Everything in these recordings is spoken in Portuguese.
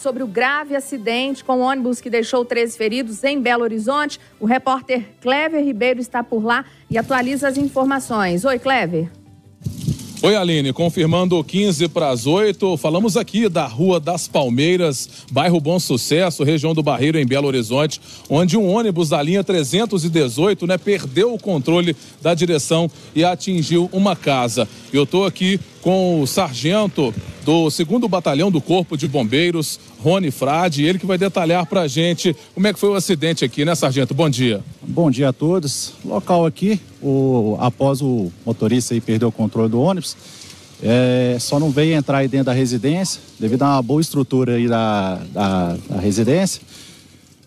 sobre o grave acidente com o ônibus que deixou 13 feridos em Belo Horizonte. O repórter Clever Ribeiro está por lá e atualiza as informações. Oi, Clever. Oi, Aline, confirmando 15 para as 8, falamos aqui da Rua das Palmeiras, bairro Bom Sucesso, região do Barreiro, em Belo Horizonte, onde um ônibus da linha 318 né, perdeu o controle da direção e atingiu uma casa. Eu estou aqui com o sargento do segundo batalhão do Corpo de Bombeiros, Rony Frade, ele que vai detalhar para a gente como é que foi o acidente aqui, né, sargento? Bom dia. Bom dia a todos. Local aqui, o, após o motorista aí perder o controle do ônibus, é, só não veio entrar aí dentro da residência, devido a uma boa estrutura aí da, da, da residência.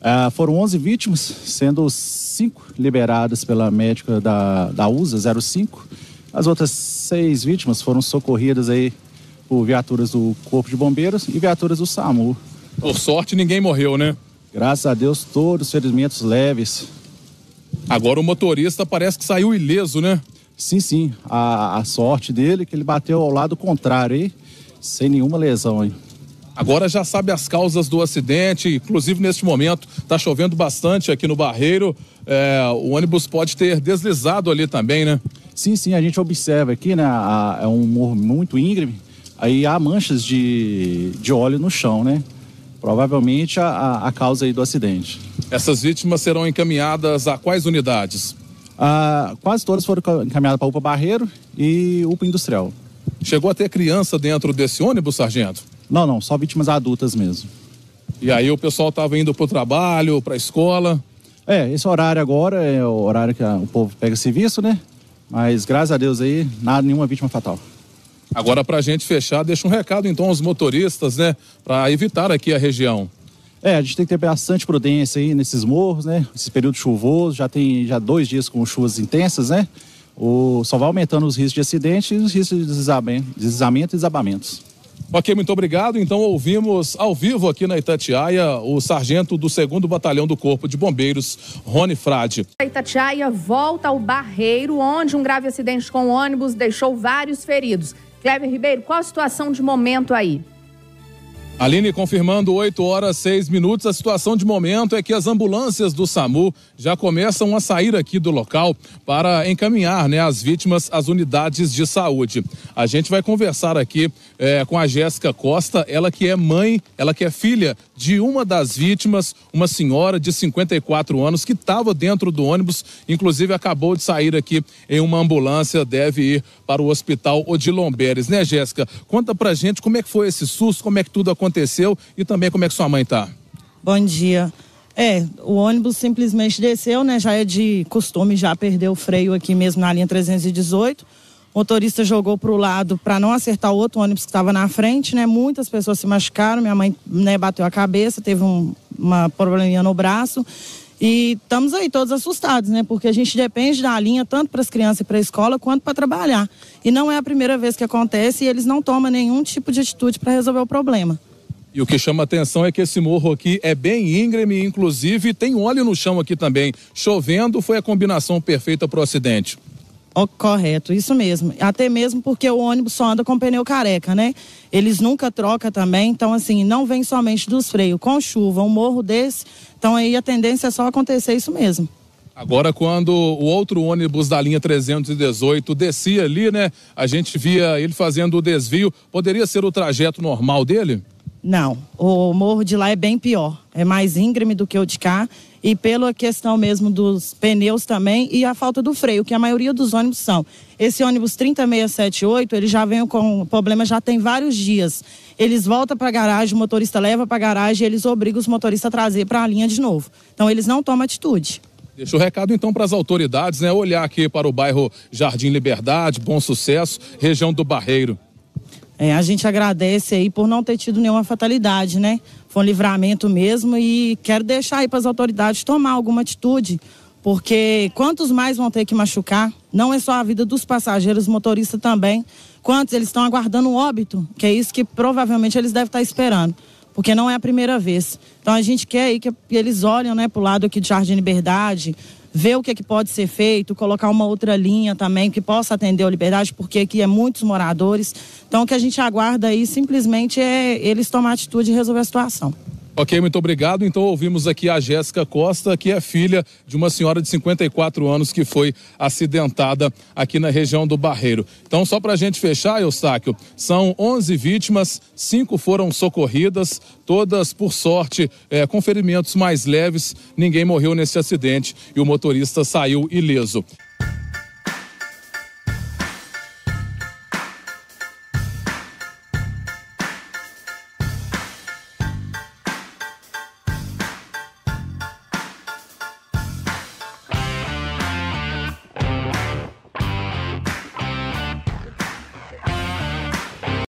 É, foram 11 vítimas, sendo 5 liberadas pela médica da, da USA 05. As outras seis vítimas foram socorridas aí viaturas do Corpo de Bombeiros e viaturas do SAMU. Por sorte, ninguém morreu, né? Graças a Deus, todos ferimentos leves. Agora o motorista parece que saiu ileso, né? Sim, sim. A, a sorte dele é que ele bateu ao lado contrário, sem nenhuma lesão. hein? Agora já sabe as causas do acidente, inclusive neste momento está chovendo bastante aqui no Barreiro. É, o ônibus pode ter deslizado ali também, né? Sim, sim, a gente observa aqui, né? A, é um morro muito íngreme aí há manchas de, de óleo no chão, né? Provavelmente a, a causa aí do acidente. Essas vítimas serão encaminhadas a quais unidades? Ah, quase todas foram encaminhadas para UPA Barreiro e UPA Industrial. Chegou a ter criança dentro desse ônibus, sargento? Não, não, só vítimas adultas mesmo. E aí o pessoal estava indo para o trabalho, para a escola? É, esse horário agora é o horário que a, o povo pega serviço, né? Mas graças a Deus aí, nada, nenhuma vítima fatal. Agora, para a gente fechar, deixa um recado então aos motoristas, né? Para evitar aqui a região. É, a gente tem que ter bastante prudência aí nesses morros, né? Esse período chuvoso, já tem já dois dias com chuvas intensas, né? O, só vai aumentando os riscos de acidente e os riscos de deslizamento, deslizamento e desabamentos. Ok, muito obrigado. Então ouvimos ao vivo aqui na Itatiaia o sargento do 2 Batalhão do Corpo de Bombeiros, Rony Frade. A Itatiaia volta ao Barreiro, onde um grave acidente com ônibus deixou vários feridos. Kleber Ribeiro, qual a situação de momento aí? Aline confirmando 8 horas 6 minutos. A situação de momento é que as ambulâncias do SAMU já começam a sair aqui do local para encaminhar né, as vítimas às unidades de saúde. A gente vai conversar aqui é, com a Jéssica Costa, ela que é mãe, ela que é filha de uma das vítimas, uma senhora de 54 anos que estava dentro do ônibus, inclusive acabou de sair aqui em uma ambulância, deve ir para o hospital Odilon Beres, né, Jéssica? Conta pra gente como é que foi esse susto, como é que tudo aconteceu aconteceu e também como é que sua mãe está. Bom dia. É, o ônibus simplesmente desceu, né? Já é de costume, já perdeu o freio aqui mesmo na linha 318. O motorista jogou para o lado para não acertar o outro ônibus que estava na frente, né? Muitas pessoas se machucaram, minha mãe né, bateu a cabeça, teve um, uma probleminha no braço. E estamos aí todos assustados, né? Porque a gente depende da linha tanto para as crianças e para a escola quanto para trabalhar. E não é a primeira vez que acontece e eles não tomam nenhum tipo de atitude para resolver o problema. E o que chama a atenção é que esse morro aqui é bem íngreme, inclusive tem óleo no chão aqui também. Chovendo foi a combinação perfeita para o acidente. Oh, correto, isso mesmo. Até mesmo porque o ônibus só anda com pneu careca, né? Eles nunca trocam também, então assim, não vem somente dos freios. Com chuva, um morro desse, então aí a tendência é só acontecer isso mesmo. Agora, quando o outro ônibus da linha 318 descia ali, né? A gente via ele fazendo o desvio. Poderia ser o trajeto normal dele? Não, o morro de lá é bem pior, é mais íngreme do que o de cá e pela questão mesmo dos pneus também e a falta do freio, que a maioria dos ônibus são. Esse ônibus 30678, ele já vem com problema já tem vários dias. Eles voltam para a garagem, o motorista leva para a garagem, eles obrigam os motoristas a trazer para a linha de novo. Então eles não tomam atitude. Deixa o recado então para as autoridades, né? Olhar aqui para o bairro Jardim Liberdade, Bom Sucesso, região do Barreiro. É, a gente agradece aí por não ter tido nenhuma fatalidade, né? Foi um livramento mesmo e quero deixar aí para as autoridades tomar alguma atitude, porque quantos mais vão ter que machucar? Não é só a vida dos passageiros, motorista também. Quantos eles estão aguardando o óbito, que é isso que provavelmente eles devem estar esperando porque não é a primeira vez. Então a gente quer aí que eles olhem né, para o lado aqui de Jardim Liberdade, ver o que, é que pode ser feito, colocar uma outra linha também que possa atender a liberdade, porque aqui é muitos moradores. Então o que a gente aguarda aí simplesmente é eles tomar atitude e resolver a situação. Ok, muito obrigado. Então ouvimos aqui a Jéssica Costa, que é filha de uma senhora de 54 anos que foi acidentada aqui na região do Barreiro. Então só para a gente fechar, Eustáquio, são 11 vítimas, cinco foram socorridas, todas por sorte é, com ferimentos mais leves. Ninguém morreu nesse acidente e o motorista saiu ileso.